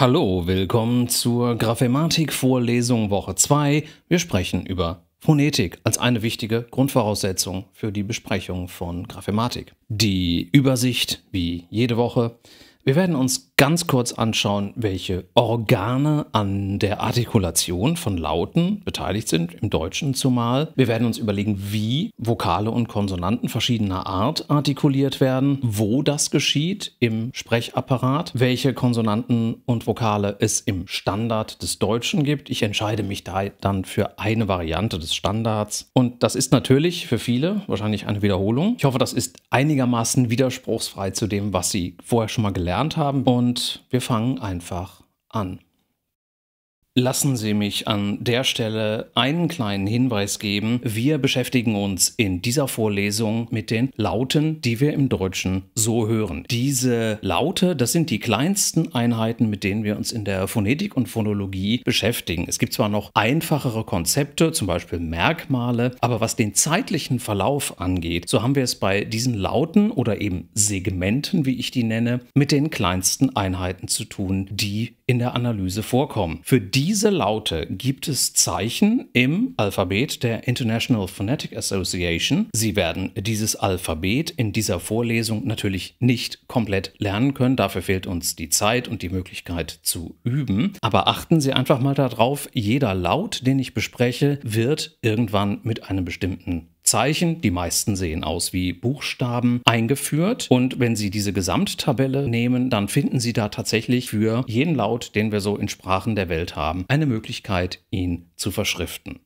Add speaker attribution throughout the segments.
Speaker 1: Hallo, willkommen zur Graphematik-Vorlesung Woche 2. Wir sprechen über Phonetik als eine wichtige Grundvoraussetzung für die Besprechung von Graphematik. Die Übersicht, wie jede Woche, wir werden uns ganz kurz anschauen, welche Organe an der Artikulation von Lauten beteiligt sind, im Deutschen zumal. Wir werden uns überlegen, wie Vokale und Konsonanten verschiedener Art artikuliert werden, wo das geschieht im Sprechapparat, welche Konsonanten und Vokale es im Standard des Deutschen gibt. Ich entscheide mich da dann für eine Variante des Standards. Und das ist natürlich für viele wahrscheinlich eine Wiederholung. Ich hoffe, das ist einigermaßen widerspruchsfrei zu dem, was Sie vorher schon mal gelernt haben gelernt haben und wir fangen einfach an. Lassen Sie mich an der Stelle einen kleinen Hinweis geben. Wir beschäftigen uns in dieser Vorlesung mit den Lauten, die wir im Deutschen so hören. Diese Laute, das sind die kleinsten Einheiten, mit denen wir uns in der Phonetik und Phonologie beschäftigen. Es gibt zwar noch einfachere Konzepte, zum Beispiel Merkmale, aber was den zeitlichen Verlauf angeht, so haben wir es bei diesen Lauten oder eben Segmenten, wie ich die nenne, mit den kleinsten Einheiten zu tun, die in der Analyse vorkommen. Für die diese Laute gibt es Zeichen im Alphabet der International Phonetic Association. Sie werden dieses Alphabet in dieser Vorlesung natürlich nicht komplett lernen können. Dafür fehlt uns die Zeit und die Möglichkeit zu üben. Aber achten Sie einfach mal darauf, jeder Laut, den ich bespreche, wird irgendwann mit einem bestimmten Zeichen, die meisten sehen aus wie Buchstaben, eingeführt. Und wenn Sie diese Gesamttabelle nehmen, dann finden Sie da tatsächlich für jeden Laut, den wir so in Sprachen der Welt haben, eine Möglichkeit, ihn zu verschriften.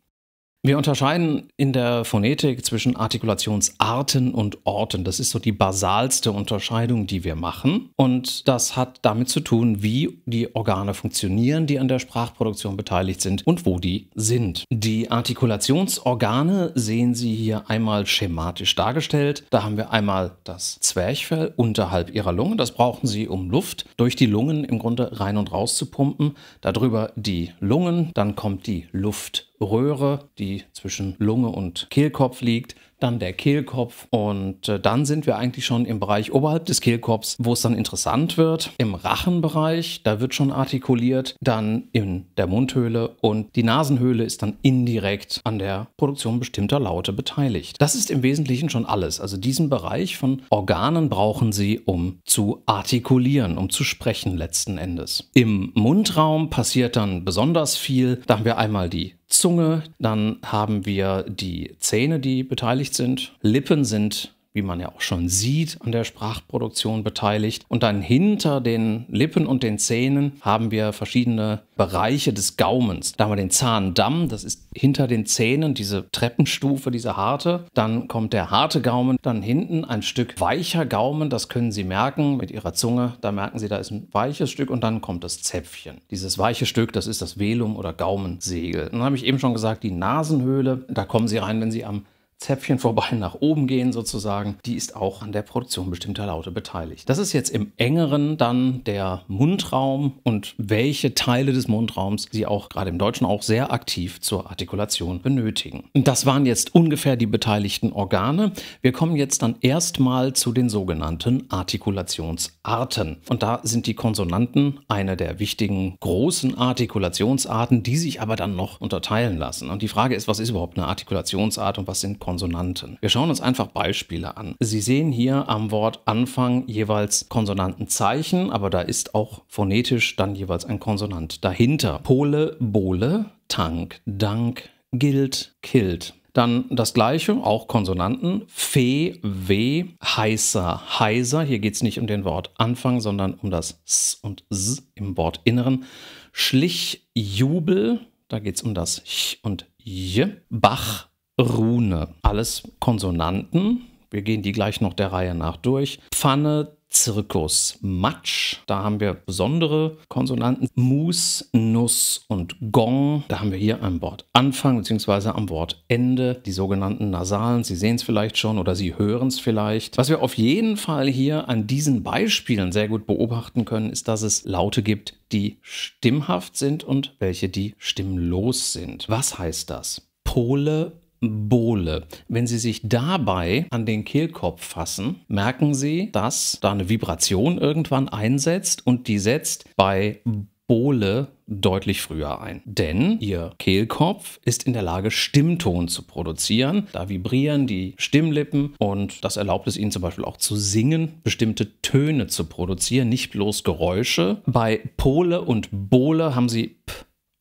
Speaker 1: Wir unterscheiden in der Phonetik zwischen Artikulationsarten und Orten. Das ist so die basalste Unterscheidung, die wir machen. Und das hat damit zu tun, wie die Organe funktionieren, die an der Sprachproduktion beteiligt sind und wo die sind. Die Artikulationsorgane sehen Sie hier einmal schematisch dargestellt. Da haben wir einmal das Zwerchfell unterhalb Ihrer Lungen. Das brauchen Sie, um Luft durch die Lungen im Grunde rein und raus zu pumpen. Darüber die Lungen, dann kommt die Luft Röhre, die zwischen Lunge und Kehlkopf liegt, dann der Kehlkopf und äh, dann sind wir eigentlich schon im Bereich oberhalb des Kehlkopfs, wo es dann interessant wird. Im Rachenbereich, da wird schon artikuliert, dann in der Mundhöhle und die Nasenhöhle ist dann indirekt an der Produktion bestimmter Laute beteiligt. Das ist im Wesentlichen schon alles. Also diesen Bereich von Organen brauchen Sie, um zu artikulieren, um zu sprechen letzten Endes. Im Mundraum passiert dann besonders viel. Da haben wir einmal die Zunge, dann haben wir die Zähne, die beteiligt sind, Lippen sind wie man ja auch schon sieht, an der Sprachproduktion beteiligt. Und dann hinter den Lippen und den Zähnen haben wir verschiedene Bereiche des Gaumens. Da haben wir den Zahndamm, das ist hinter den Zähnen diese Treppenstufe, diese harte. Dann kommt der harte Gaumen, dann hinten ein Stück weicher Gaumen, das können Sie merken mit Ihrer Zunge. Da merken Sie, da ist ein weiches Stück und dann kommt das Zäpfchen. Dieses weiche Stück, das ist das Velum oder Gaumensegel. Dann habe ich eben schon gesagt, die Nasenhöhle, da kommen Sie rein, wenn Sie am Zäpfchen vorbei nach oben gehen sozusagen, die ist auch an der Produktion bestimmter Laute beteiligt. Das ist jetzt im engeren dann der Mundraum und welche Teile des Mundraums sie auch gerade im Deutschen auch sehr aktiv zur Artikulation benötigen. Das waren jetzt ungefähr die beteiligten Organe. Wir kommen jetzt dann erstmal zu den sogenannten Artikulationsarten. Und da sind die Konsonanten eine der wichtigen großen Artikulationsarten, die sich aber dann noch unterteilen lassen. Und die Frage ist, was ist überhaupt eine Artikulationsart und was sind Konsonanten? Konsonanten. Wir schauen uns einfach Beispiele an. Sie sehen hier am Wort Anfang jeweils Konsonantenzeichen, aber da ist auch phonetisch dann jeweils ein Konsonant dahinter. Pole, Bole, Tank, Dank, Gilt, Kilt. Dann das gleiche, auch Konsonanten. Fe, W, heißer, heiser. Hier geht es nicht um den Wort Anfang, sondern um das S und S im Wortinneren. Schlich, Jubel. Da geht es um das Ch und J. Bach, Rune. Alles Konsonanten. Wir gehen die gleich noch der Reihe nach durch. Pfanne, Zirkus, Matsch, da haben wir besondere Konsonanten. Mus, Nuss und Gong, da haben wir hier am Wort Anfang bzw. am Wort Ende die sogenannten Nasalen. Sie sehen es vielleicht schon oder Sie hören es vielleicht. Was wir auf jeden Fall hier an diesen Beispielen sehr gut beobachten können, ist, dass es Laute gibt, die stimmhaft sind und welche, die stimmlos sind. Was heißt das? Pole, Bowle. Wenn Sie sich dabei an den Kehlkopf fassen, merken Sie, dass da eine Vibration irgendwann einsetzt und die setzt bei Bowle deutlich früher ein. Denn ihr Kehlkopf ist in der Lage, Stimmton zu produzieren. Da vibrieren die Stimmlippen und das erlaubt es ihnen zum Beispiel auch zu singen, bestimmte Töne zu produzieren, nicht bloß Geräusche. Bei Pole und Bole haben sie P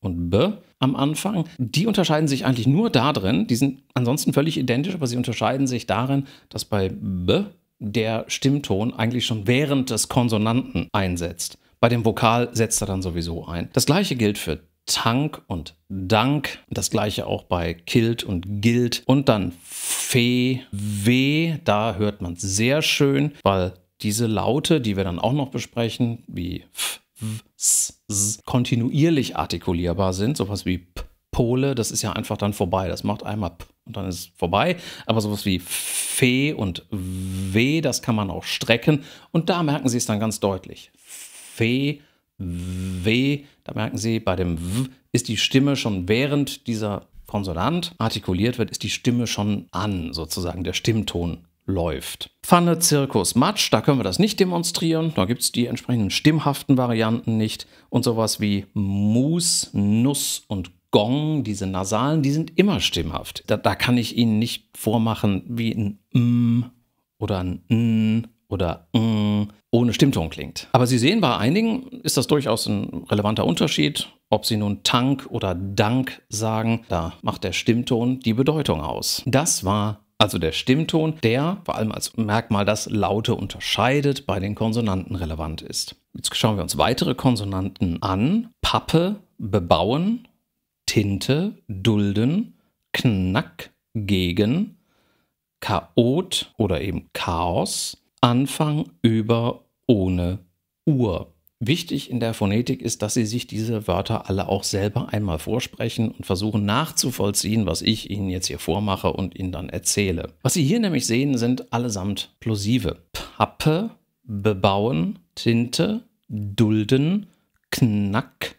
Speaker 1: und B am Anfang, die unterscheiden sich eigentlich nur darin, die sind ansonsten völlig identisch, aber sie unterscheiden sich darin, dass bei B der Stimmton eigentlich schon während des Konsonanten einsetzt. Bei dem Vokal setzt er dann sowieso ein. Das gleiche gilt für Tank und Dank. Das gleiche auch bei Kilt und Gilt. Und dann Fe, Weh. Da hört man es sehr schön, weil diese Laute, die wir dann auch noch besprechen, wie F s, s kontinuierlich artikulierbar sind, sowas wie p, Pole, das ist ja einfach dann vorbei. Das macht einmal p und dann ist es vorbei. Aber sowas wie fe und W, das kann man auch strecken. Und da merken Sie es dann ganz deutlich. Fe, W, da merken Sie, bei dem W ist die Stimme schon während dieser Konsonant artikuliert wird, ist die Stimme schon an, sozusagen der Stimmton läuft. Pfanne, Zirkus, Matsch, da können wir das nicht demonstrieren. Da gibt es die entsprechenden stimmhaften Varianten nicht. Und sowas wie Mus, Nuss und Gong, diese Nasalen, die sind immer stimmhaft. Da, da kann ich Ihnen nicht vormachen, wie ein M oder ein N oder N ohne Stimmton klingt. Aber Sie sehen, bei einigen ist das durchaus ein relevanter Unterschied. Ob Sie nun Tank oder Dank sagen, da macht der Stimmton die Bedeutung aus. Das war also der Stimmton, der vor allem als Merkmal das Laute unterscheidet, bei den Konsonanten relevant ist. Jetzt schauen wir uns weitere Konsonanten an. Pappe, bebauen, Tinte, dulden, Knack, gegen, Chaot oder eben Chaos, Anfang, über, ohne, Uhr. Wichtig in der Phonetik ist, dass Sie sich diese Wörter alle auch selber einmal vorsprechen und versuchen nachzuvollziehen, was ich Ihnen jetzt hier vormache und Ihnen dann erzähle. Was Sie hier nämlich sehen, sind allesamt Plosive. Pappe, bebauen, Tinte, dulden, knack,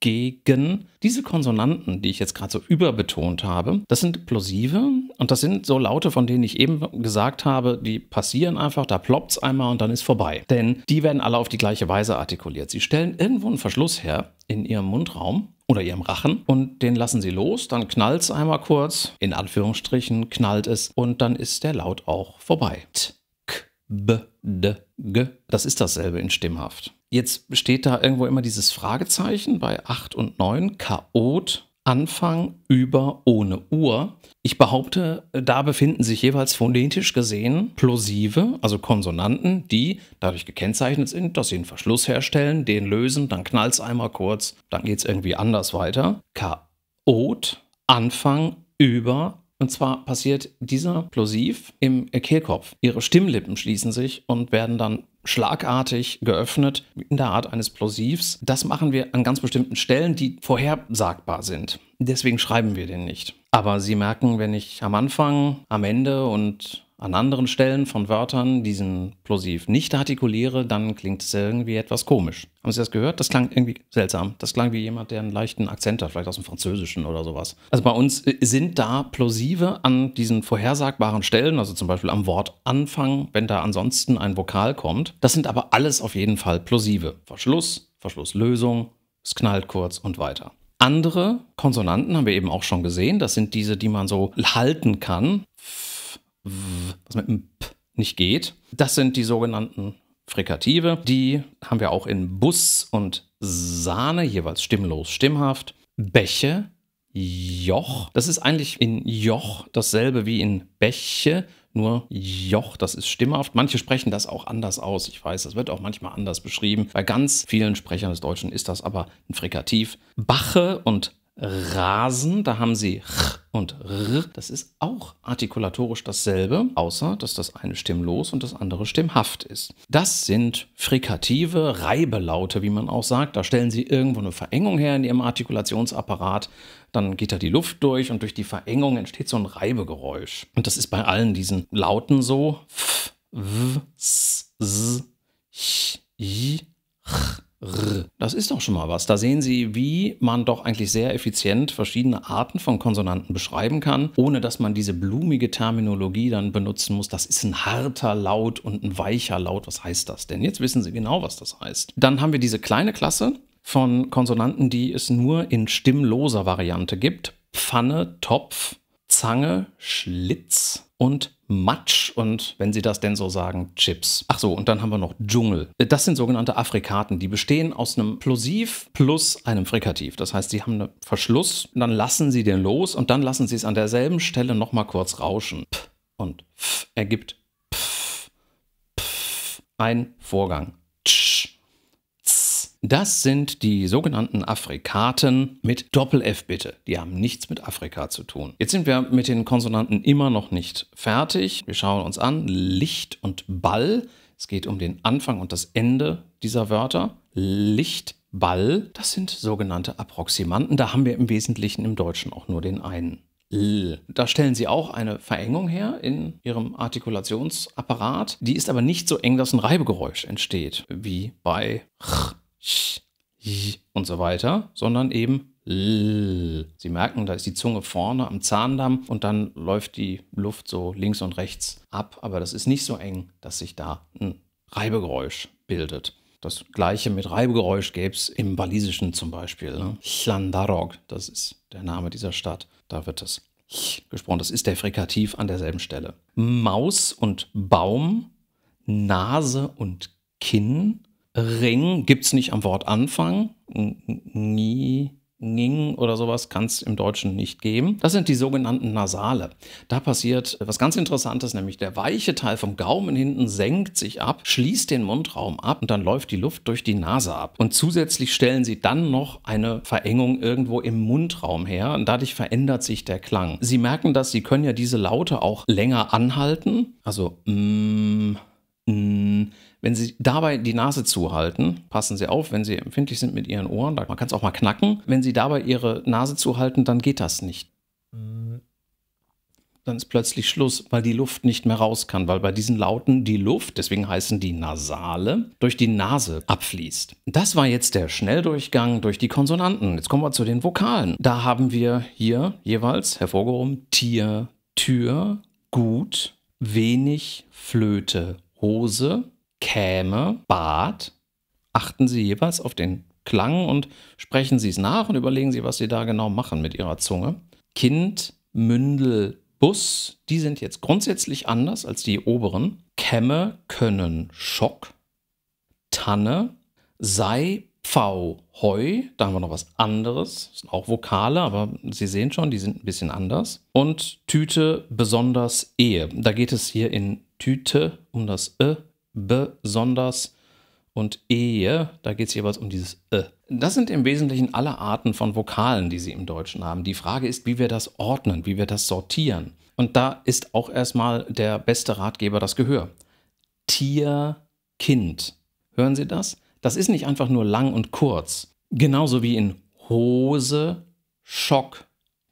Speaker 1: gegen. Diese Konsonanten, die ich jetzt gerade so überbetont habe, das sind Plosive und das sind so Laute, von denen ich eben gesagt habe, die passieren einfach, da ploppt es einmal und dann ist vorbei. Denn die werden alle auf die gleiche Weise artikuliert. Sie stellen irgendwo einen Verschluss her in ihrem Mundraum oder ihrem Rachen und den lassen sie los, dann knallt es einmal kurz, in Anführungsstrichen knallt es und dann ist der Laut auch vorbei. T, K, B, D, G, das ist dasselbe in Stimmhaft. Jetzt steht da irgendwo immer dieses Fragezeichen bei 8 und 9, Chaot, Anfang, über, ohne Uhr. Ich behaupte, da befinden sich jeweils phonetisch gesehen Plosive, also Konsonanten, die dadurch gekennzeichnet sind, dass sie einen Verschluss herstellen, den lösen, dann knallt es einmal kurz, dann geht es irgendwie anders weiter. Chaot, Anfang, über, und zwar passiert dieser Plosiv im Kehlkopf. Ihre Stimmlippen schließen sich und werden dann schlagartig geöffnet in der Art eines Plosivs. Das machen wir an ganz bestimmten Stellen, die vorhersagbar sind. Deswegen schreiben wir den nicht. Aber Sie merken, wenn ich am Anfang, am Ende und an anderen Stellen von Wörtern diesen Plosiv nicht artikuliere, dann klingt es irgendwie etwas komisch. Haben Sie das gehört? Das klang irgendwie seltsam. Das klang wie jemand, der einen leichten Akzent hat, vielleicht aus dem Französischen oder sowas. Also bei uns äh, sind da Plosive an diesen vorhersagbaren Stellen, also zum Beispiel am Wort Anfang, wenn da ansonsten ein Vokal kommt. Das sind aber alles auf jeden Fall Plosive. Verschluss, Verschlusslösung, es knallt kurz und weiter. Andere Konsonanten haben wir eben auch schon gesehen. Das sind diese, die man so halten kann was mit einem P nicht geht. Das sind die sogenannten Frikative. Die haben wir auch in Bus und Sahne, jeweils stimmlos, stimmhaft. Bäche, Joch. Das ist eigentlich in Joch dasselbe wie in Bäche, nur Joch, das ist stimmhaft. Manche sprechen das auch anders aus. Ich weiß, das wird auch manchmal anders beschrieben. Bei ganz vielen Sprechern des Deutschen ist das aber ein Frikativ. Bache und Rasen, da haben sie ch und r. Das ist auch artikulatorisch dasselbe, außer dass das eine stimmlos und das andere stimmhaft ist. Das sind frikative Reibelaute, wie man auch sagt. Da stellen sie irgendwo eine Verengung her in ihrem Artikulationsapparat. Dann geht da die Luft durch und durch die Verengung entsteht so ein Reibegeräusch. Und das ist bei allen diesen Lauten so. F, w, s, z, ch, i, ch. Das ist doch schon mal was. Da sehen Sie, wie man doch eigentlich sehr effizient verschiedene Arten von Konsonanten beschreiben kann, ohne dass man diese blumige Terminologie dann benutzen muss. Das ist ein harter Laut und ein weicher Laut. Was heißt das denn? Jetzt wissen Sie genau, was das heißt. Dann haben wir diese kleine Klasse von Konsonanten, die es nur in stimmloser Variante gibt. Pfanne, Topf, Zange, Schlitz und Matsch und, wenn Sie das denn so sagen, Chips. Ach so, und dann haben wir noch Dschungel. Das sind sogenannte Afrikaten. Die bestehen aus einem Plosiv plus einem Frikativ. Das heißt, Sie haben einen Verschluss, dann lassen Sie den los und dann lassen Sie es an derselben Stelle nochmal kurz rauschen. P und F ergibt P. P. Ein Vorgang. Tsch. Das sind die sogenannten Afrikaten mit Doppel-F bitte. Die haben nichts mit Afrika zu tun. Jetzt sind wir mit den Konsonanten immer noch nicht fertig. Wir schauen uns an Licht und Ball. Es geht um den Anfang und das Ende dieser Wörter. Licht, Ball, das sind sogenannte Approximanten. Da haben wir im Wesentlichen im Deutschen auch nur den einen. L. Da stellen sie auch eine Verengung her in ihrem Artikulationsapparat. Die ist aber nicht so eng, dass ein Reibegeräusch entsteht, wie bei ch und so weiter, sondern eben l. Sie merken, da ist die Zunge vorne am Zahndamm und dann läuft die Luft so links und rechts ab, aber das ist nicht so eng, dass sich da ein Reibegeräusch bildet. Das gleiche mit Reibegeräusch gäbe es im Walisischen zum Beispiel. Ne? Chlandarog, das ist der Name dieser Stadt. Da wird das gesprochen. Das ist der Frikativ an derselben Stelle. Maus und Baum, Nase und Kinn, Ring gibt es nicht am Wort Anfang. Nie. Ning oder sowas kann es im Deutschen nicht geben. Das sind die sogenannten Nasale. Da passiert was ganz Interessantes, nämlich der weiche Teil vom Gaumen hinten senkt sich ab, schließt den Mundraum ab und dann läuft die Luft durch die Nase ab. Und zusätzlich stellen sie dann noch eine Verengung irgendwo im Mundraum her und dadurch verändert sich der Klang. Sie merken das, Sie können ja diese Laute auch länger anhalten. Also mm, mm, wenn Sie dabei die Nase zuhalten, passen Sie auf, wenn Sie empfindlich sind mit Ihren Ohren, man kann es auch mal knacken. Wenn Sie dabei Ihre Nase zuhalten, dann geht das nicht. Mhm. Dann ist plötzlich Schluss, weil die Luft nicht mehr raus kann, weil bei diesen Lauten die Luft, deswegen heißen die Nasale, durch die Nase abfließt. Das war jetzt der Schnelldurchgang durch die Konsonanten. Jetzt kommen wir zu den Vokalen. Da haben wir hier jeweils hervorgehoben Tier, Tür, gut, wenig, Flöte, Hose, käme, Bad, achten Sie jeweils auf den Klang und sprechen Sie es nach und überlegen Sie, was Sie da genau machen mit Ihrer Zunge. Kind, Mündel, Bus, die sind jetzt grundsätzlich anders als die oberen. Kämme, Können, Schock, Tanne, Sei, Pfau, Heu. Da haben wir noch was anderes. Das sind auch Vokale, aber Sie sehen schon, die sind ein bisschen anders. Und Tüte, besonders Ehe. Da geht es hier in Tüte um das Ö e besonders und ehe, da geht es jeweils um dieses äh. Das sind im Wesentlichen alle Arten von Vokalen, die sie im Deutschen haben. Die Frage ist, wie wir das ordnen, wie wir das sortieren. Und da ist auch erstmal der beste Ratgeber das Gehör. Tier, Kind. Hören Sie das? Das ist nicht einfach nur lang und kurz. Genauso wie in Hose, Schock.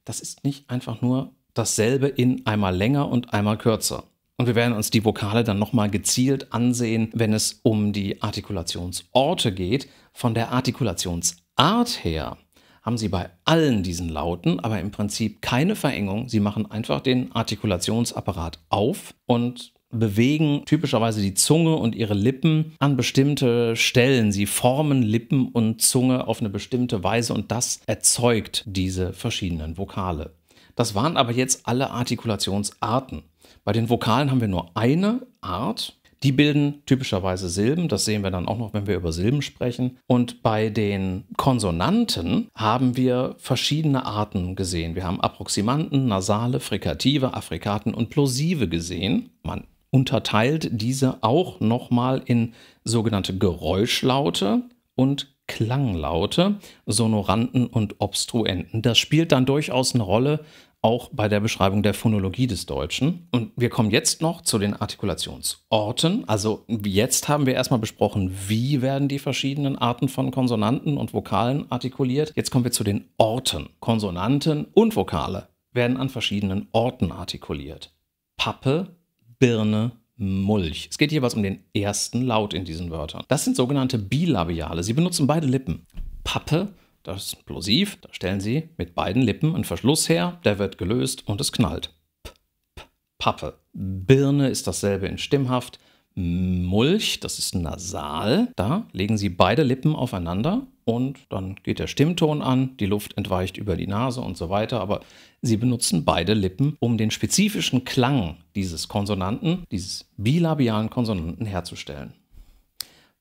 Speaker 1: Das ist nicht einfach nur dasselbe in einmal länger und einmal kürzer. Und wir werden uns die Vokale dann nochmal gezielt ansehen, wenn es um die Artikulationsorte geht. Von der Artikulationsart her haben Sie bei allen diesen Lauten aber im Prinzip keine Verengung. Sie machen einfach den Artikulationsapparat auf und bewegen typischerweise die Zunge und ihre Lippen an bestimmte Stellen. Sie formen Lippen und Zunge auf eine bestimmte Weise und das erzeugt diese verschiedenen Vokale. Das waren aber jetzt alle Artikulationsarten. Bei den Vokalen haben wir nur eine Art. Die bilden typischerweise Silben, das sehen wir dann auch noch, wenn wir über Silben sprechen. Und bei den Konsonanten haben wir verschiedene Arten gesehen. Wir haben Approximanten, Nasale, Frikative, Affrikaten und Plosive gesehen. Man unterteilt diese auch nochmal in sogenannte Geräuschlaute und Klanglaute, Sonoranten und Obstruenten. Das spielt dann durchaus eine Rolle, auch bei der Beschreibung der Phonologie des Deutschen. Und wir kommen jetzt noch zu den Artikulationsorten. Also jetzt haben wir erstmal besprochen, wie werden die verschiedenen Arten von Konsonanten und Vokalen artikuliert. Jetzt kommen wir zu den Orten. Konsonanten und Vokale werden an verschiedenen Orten artikuliert. Pappe, Birne, Mulch. Es geht jeweils um den ersten Laut in diesen Wörtern. Das sind sogenannte Bilabiale. Sie benutzen beide Lippen. Pappe das ist ein Plosiv, da stellen Sie mit beiden Lippen einen Verschluss her, der wird gelöst und es knallt. P -p Pappe. Birne ist dasselbe in Stimmhaft. Mulch, das ist nasal. Da legen Sie beide Lippen aufeinander und dann geht der Stimmton an, die Luft entweicht über die Nase und so weiter. Aber Sie benutzen beide Lippen, um den spezifischen Klang dieses Konsonanten, dieses bilabialen Konsonanten herzustellen.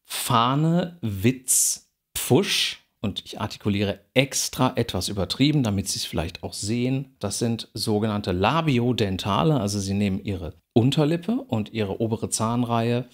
Speaker 1: Fahne, Witz, Pfusch und ich artikuliere extra etwas übertrieben, damit Sie es vielleicht auch sehen. Das sind sogenannte Labiodentale, also Sie nehmen Ihre Unterlippe und Ihre obere Zahnreihe,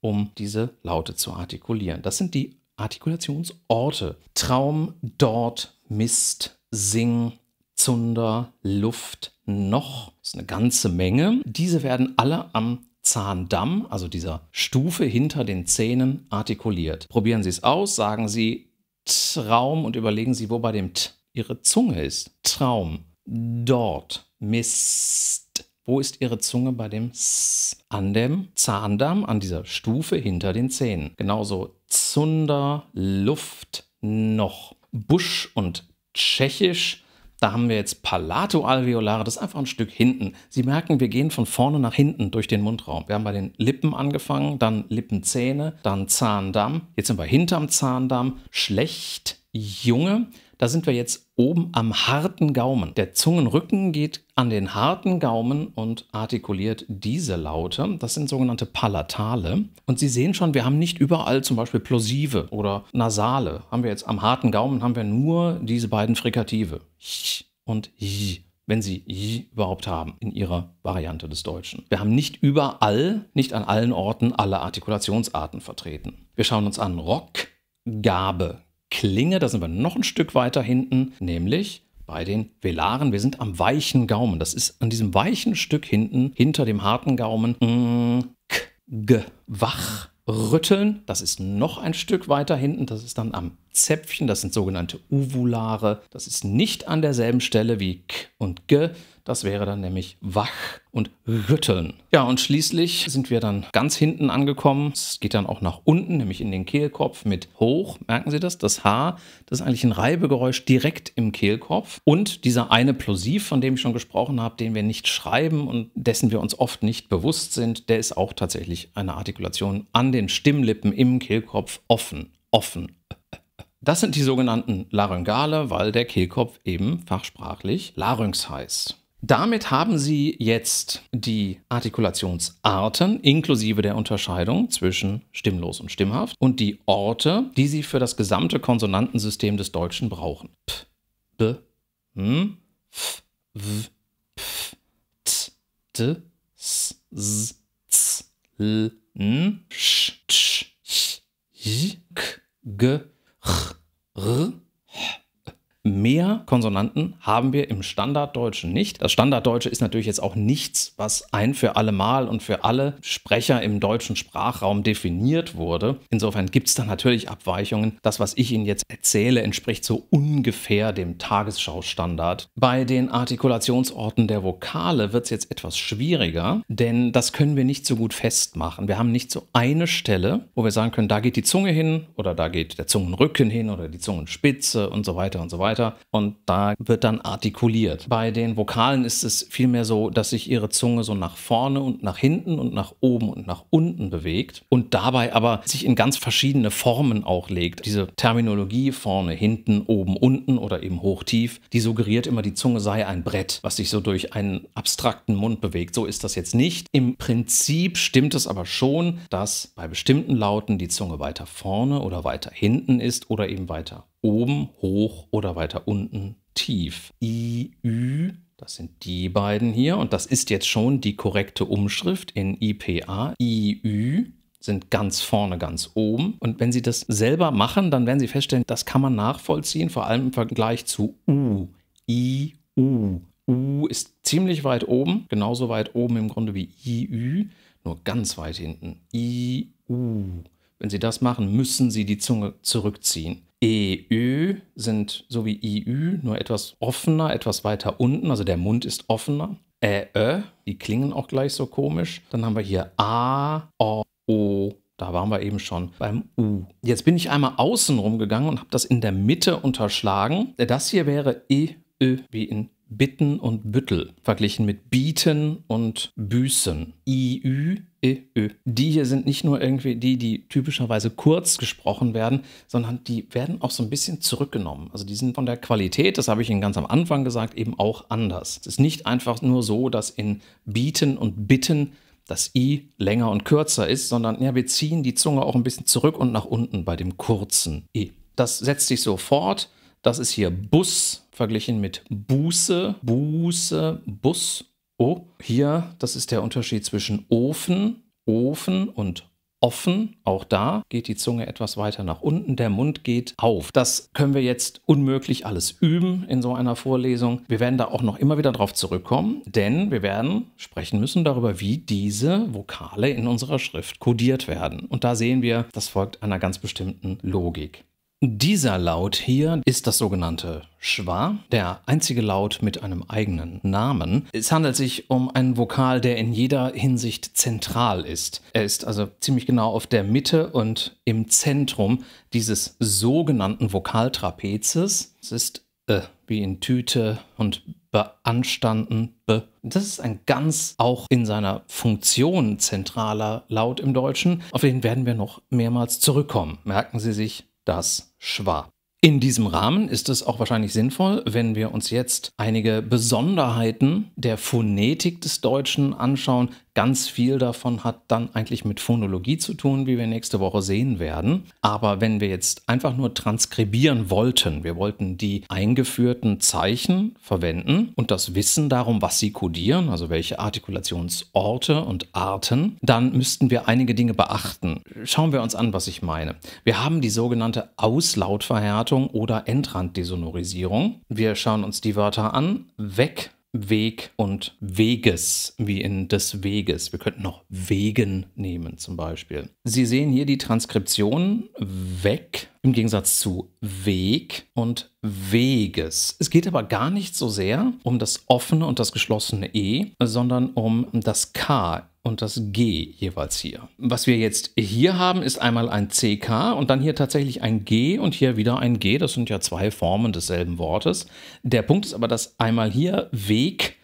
Speaker 1: um diese Laute zu artikulieren. Das sind die Artikulationsorte. Traum, Dort, Mist, Sing, Zunder, Luft, Noch. Das ist eine ganze Menge. Diese werden alle am Zahndamm, also dieser Stufe hinter den Zähnen, artikuliert. Probieren Sie es aus, sagen Sie Traum und überlegen Sie, wo bei dem T Ihre Zunge ist. Traum. Dort. Mist. Wo ist Ihre Zunge bei dem S? An dem Zahndamm, an dieser Stufe hinter den Zähnen. Genauso Zunder, Luft, noch. Busch und Tschechisch da haben wir jetzt Palato-Alveolare, das ist einfach ein Stück hinten. Sie merken, wir gehen von vorne nach hinten durch den Mundraum. Wir haben bei den Lippen angefangen, dann Lippenzähne, dann Zahndamm. Jetzt sind wir hinterm Zahndamm, schlecht, Junge. Da sind wir jetzt oben am harten Gaumen. Der Zungenrücken geht an den harten Gaumen und artikuliert diese Laute. Das sind sogenannte Palatale. Und Sie sehen schon, wir haben nicht überall zum Beispiel plosive oder nasale. Haben wir jetzt am harten Gaumen haben wir nur diese beiden Frikative. Und wenn sie j überhaupt haben in ihrer Variante des Deutschen. Wir haben nicht überall, nicht an allen Orten alle Artikulationsarten vertreten. Wir schauen uns an Rock, Gabe, Klinge, da sind wir noch ein Stück weiter hinten, nämlich bei den Velaren. Wir sind am weichen Gaumen. Das ist an diesem weichen Stück hinten, hinter dem harten Gaumen, mm, k, g, wach. Rütteln, das ist noch ein Stück weiter hinten, das ist dann am Zäpfchen, das sind sogenannte Uvulare. Das ist nicht an derselben Stelle wie K und G, das wäre dann nämlich wach und rütteln. Ja, und schließlich sind wir dann ganz hinten angekommen. Es geht dann auch nach unten, nämlich in den Kehlkopf mit hoch. Merken Sie das? Das H, das ist eigentlich ein Reibegeräusch direkt im Kehlkopf. Und dieser eine Plosiv, von dem ich schon gesprochen habe, den wir nicht schreiben und dessen wir uns oft nicht bewusst sind, der ist auch tatsächlich eine Artikulation an den Stimmlippen im Kehlkopf offen. Offen. Das sind die sogenannten Laryngale, weil der Kehlkopf eben fachsprachlich Larynx heißt. Damit haben Sie jetzt die Artikulationsarten inklusive der Unterscheidung zwischen stimmlos und stimmhaft und die Orte, die Sie für das gesamte Konsonantensystem des Deutschen brauchen. P, B, M, F, W, P, T, D, S, S, Z, L, N, Sch, Tsch, J, K, G, Ch, R, mehr Konsonanten haben wir im Standarddeutschen nicht. Das Standarddeutsche ist natürlich jetzt auch nichts, was ein für alle Mal und für alle Sprecher im deutschen Sprachraum definiert wurde. Insofern gibt es da natürlich Abweichungen. Das, was ich Ihnen jetzt erzähle, entspricht so ungefähr dem Tagesschaustandard. Bei den Artikulationsorten der Vokale wird es jetzt etwas schwieriger, denn das können wir nicht so gut festmachen. Wir haben nicht so eine Stelle, wo wir sagen können, da geht die Zunge hin oder da geht der Zungenrücken hin oder die Zungenspitze und so weiter und so weiter. Und da wird dann artikuliert. Bei den Vokalen ist es vielmehr so, dass sich ihre Zunge so nach vorne und nach hinten und nach oben und nach unten bewegt und dabei aber sich in ganz verschiedene Formen auch legt. Diese Terminologie vorne, hinten, oben, unten oder eben hoch, tief, die suggeriert immer, die Zunge sei ein Brett, was sich so durch einen abstrakten Mund bewegt. So ist das jetzt nicht. Im Prinzip stimmt es aber schon, dass bei bestimmten Lauten die Zunge weiter vorne oder weiter hinten ist oder eben weiter oben, hoch oder weiter unten, tief. I, Ü, das sind die beiden hier und das ist jetzt schon die korrekte Umschrift in IPA. I, Ü sind ganz vorne, ganz oben. Und wenn Sie das selber machen, dann werden Sie feststellen, das kann man nachvollziehen, vor allem im Vergleich zu U, I, U. U ist ziemlich weit oben, genauso weit oben im Grunde wie I, Ü, nur ganz weit hinten. I, U. Wenn Sie das machen, müssen Sie die Zunge zurückziehen. EÖ sind so wie IÜ nur etwas offener, etwas weiter unten, also der Mund ist offener. Ä, Ö, die klingen auch gleich so komisch. Dann haben wir hier A, O, O, da waren wir eben schon beim U. Jetzt bin ich einmal außen rumgegangen und habe das in der Mitte unterschlagen. Das hier wäre E, Ö wie in Bitten und Büttel, verglichen mit Bieten und Büßen. I, IÜ Ö. Die hier sind nicht nur irgendwie die, die typischerweise kurz gesprochen werden, sondern die werden auch so ein bisschen zurückgenommen. Also die sind von der Qualität, das habe ich Ihnen ganz am Anfang gesagt, eben auch anders. Es ist nicht einfach nur so, dass in bieten und bitten das I länger und kürzer ist, sondern ja, wir ziehen die Zunge auch ein bisschen zurück und nach unten bei dem kurzen I. E. Das setzt sich so fort. Das ist hier Bus verglichen mit Buße, Buße, Bus Oh, hier, das ist der Unterschied zwischen Ofen, Ofen und offen. Auch da geht die Zunge etwas weiter nach unten, der Mund geht auf. Das können wir jetzt unmöglich alles üben in so einer Vorlesung. Wir werden da auch noch immer wieder drauf zurückkommen, denn wir werden sprechen müssen darüber, wie diese Vokale in unserer Schrift kodiert werden. Und da sehen wir, das folgt einer ganz bestimmten Logik. Dieser Laut hier ist das sogenannte Schwa, der einzige Laut mit einem eigenen Namen. Es handelt sich um einen Vokal, der in jeder Hinsicht zentral ist. Er ist also ziemlich genau auf der Mitte und im Zentrum dieses sogenannten Vokaltrapezes. Es ist äh, wie in Tüte und beanstanden, be. Das ist ein ganz auch in seiner Funktion zentraler Laut im Deutschen. Auf den werden wir noch mehrmals zurückkommen. Merken Sie sich das Schwab. In diesem Rahmen ist es auch wahrscheinlich sinnvoll, wenn wir uns jetzt einige Besonderheiten der Phonetik des Deutschen anschauen, Ganz viel davon hat dann eigentlich mit Phonologie zu tun, wie wir nächste Woche sehen werden. Aber wenn wir jetzt einfach nur transkribieren wollten, wir wollten die eingeführten Zeichen verwenden und das Wissen darum, was sie kodieren, also welche Artikulationsorte und Arten, dann müssten wir einige Dinge beachten. Schauen wir uns an, was ich meine. Wir haben die sogenannte Auslautverhärtung oder Endranddesonorisierung. Wir schauen uns die Wörter an. Weg Weg und Weges, wie in des Weges. Wir könnten noch Wegen nehmen zum Beispiel. Sie sehen hier die Transkription weg im Gegensatz zu Weg und Weges. Es geht aber gar nicht so sehr um das offene und das geschlossene E, sondern um das K und das G jeweils hier. Was wir jetzt hier haben, ist einmal ein CK und dann hier tatsächlich ein G und hier wieder ein G. Das sind ja zwei Formen desselben Wortes. Der Punkt ist aber, dass einmal hier Weg,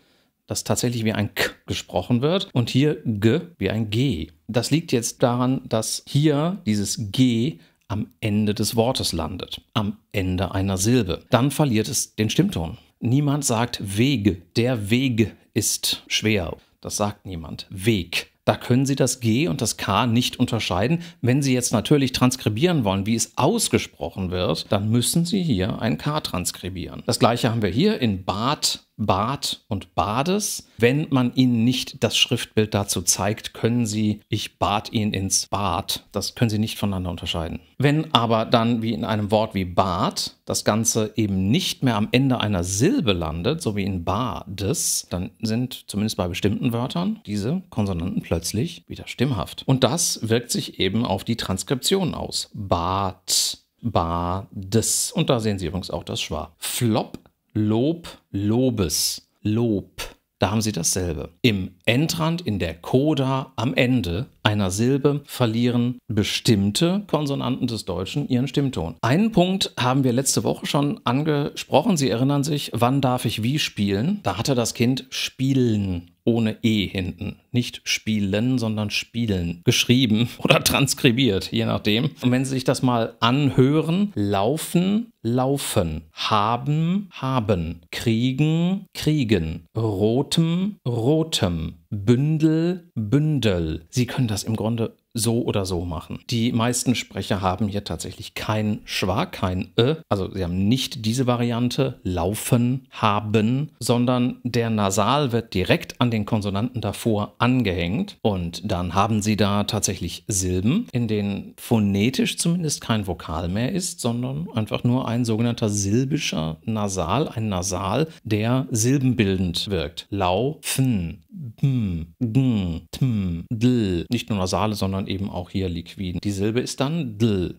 Speaker 1: das tatsächlich wie ein K gesprochen wird und hier G wie ein G. Das liegt jetzt daran, dass hier dieses G am Ende des Wortes landet, am Ende einer Silbe. Dann verliert es den Stimmton. Niemand sagt Weg, Der Weg ist schwer. Das sagt niemand. Weg. Da können Sie das G und das K nicht unterscheiden. Wenn Sie jetzt natürlich transkribieren wollen, wie es ausgesprochen wird, dann müssen Sie hier ein K transkribieren. Das gleiche haben wir hier in Bad Bad und Bades. Wenn man ihnen nicht das Schriftbild dazu zeigt, können sie ich bat ihn ins Bad. Das können sie nicht voneinander unterscheiden. Wenn aber dann wie in einem Wort wie Bad das Ganze eben nicht mehr am Ende einer Silbe landet, so wie in Bades, dann sind zumindest bei bestimmten Wörtern diese Konsonanten plötzlich wieder stimmhaft. Und das wirkt sich eben auf die Transkription aus. Bad. Bades. Und da sehen Sie übrigens auch das Schwa. Flop Lob, Lobes, Lob. Da haben Sie dasselbe. Im Endrand, in der Coda, am Ende einer Silbe verlieren bestimmte Konsonanten des Deutschen ihren Stimmton. Einen Punkt haben wir letzte Woche schon angesprochen. Sie erinnern sich, wann darf ich wie spielen? Da hatte das Kind spielen ohne E hinten. Nicht spielen, sondern spielen. Geschrieben oder transkribiert, je nachdem. Und wenn Sie sich das mal anhören, laufen, laufen, haben, haben, kriegen, kriegen, rotem, rotem, Bündel, Bündel. Sie können das im Grunde so oder so machen. Die meisten Sprecher haben hier tatsächlich kein Schwa, kein Ö, äh. also sie haben nicht diese Variante laufen, haben, sondern der Nasal wird direkt an den Konsonanten davor angehängt und dann haben sie da tatsächlich Silben, in denen phonetisch zumindest kein Vokal mehr ist, sondern einfach nur ein sogenannter silbischer Nasal, ein Nasal, der silbenbildend wirkt. Laufen, bm, gn, tm, dl, nicht nur Nasale, sondern sondern eben auch hier liquiden. Die Silbe ist dann dl.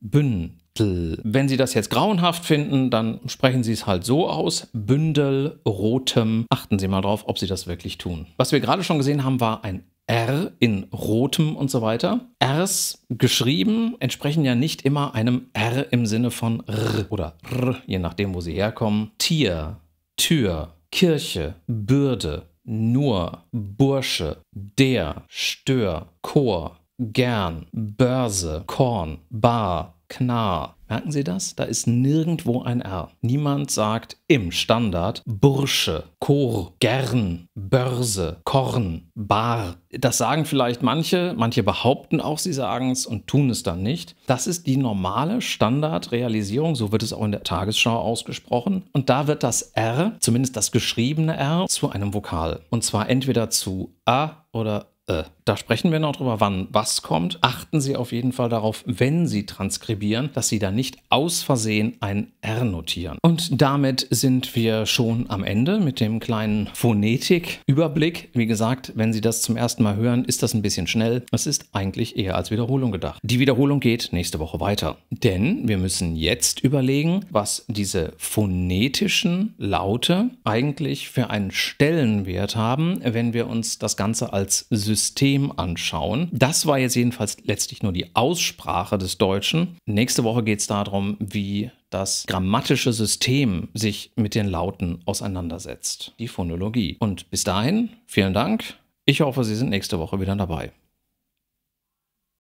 Speaker 1: Bündel. Wenn Sie das jetzt grauenhaft finden, dann sprechen Sie es halt so aus. Bündel rotem. Achten Sie mal drauf, ob Sie das wirklich tun. Was wir gerade schon gesehen haben, war ein R in rotem und so weiter. Rs geschrieben entsprechen ja nicht immer einem R im Sinne von R oder R, je nachdem, wo sie herkommen. Tier, Tür, Kirche, Bürde, nur, Bursche, der, Stör, Chor, gern, Börse, Korn, Bar, Knar, Merken Sie das? Da ist nirgendwo ein R. Niemand sagt im Standard Bursche, Chor, Gern, Börse, Korn, Bar. Das sagen vielleicht manche, manche behaupten auch, sie sagen es und tun es dann nicht. Das ist die normale Standardrealisierung, so wird es auch in der Tagesschau ausgesprochen. Und da wird das R, zumindest das geschriebene R, zu einem Vokal. Und zwar entweder zu A oder Ö. Da sprechen wir noch drüber, wann was kommt. Achten Sie auf jeden Fall darauf, wenn Sie transkribieren, dass Sie da nicht aus Versehen ein R notieren. Und damit sind wir schon am Ende mit dem kleinen Phonetik-Überblick. Wie gesagt, wenn Sie das zum ersten Mal hören, ist das ein bisschen schnell. Es ist eigentlich eher als Wiederholung gedacht. Die Wiederholung geht nächste Woche weiter. Denn wir müssen jetzt überlegen, was diese phonetischen Laute eigentlich für einen Stellenwert haben, wenn wir uns das Ganze als System System anschauen. Das war jetzt jedenfalls letztlich nur die Aussprache des Deutschen. Nächste Woche geht es darum, wie das grammatische System sich mit den Lauten auseinandersetzt, die Phonologie. Und bis dahin, vielen Dank. Ich hoffe, Sie sind nächste Woche wieder dabei.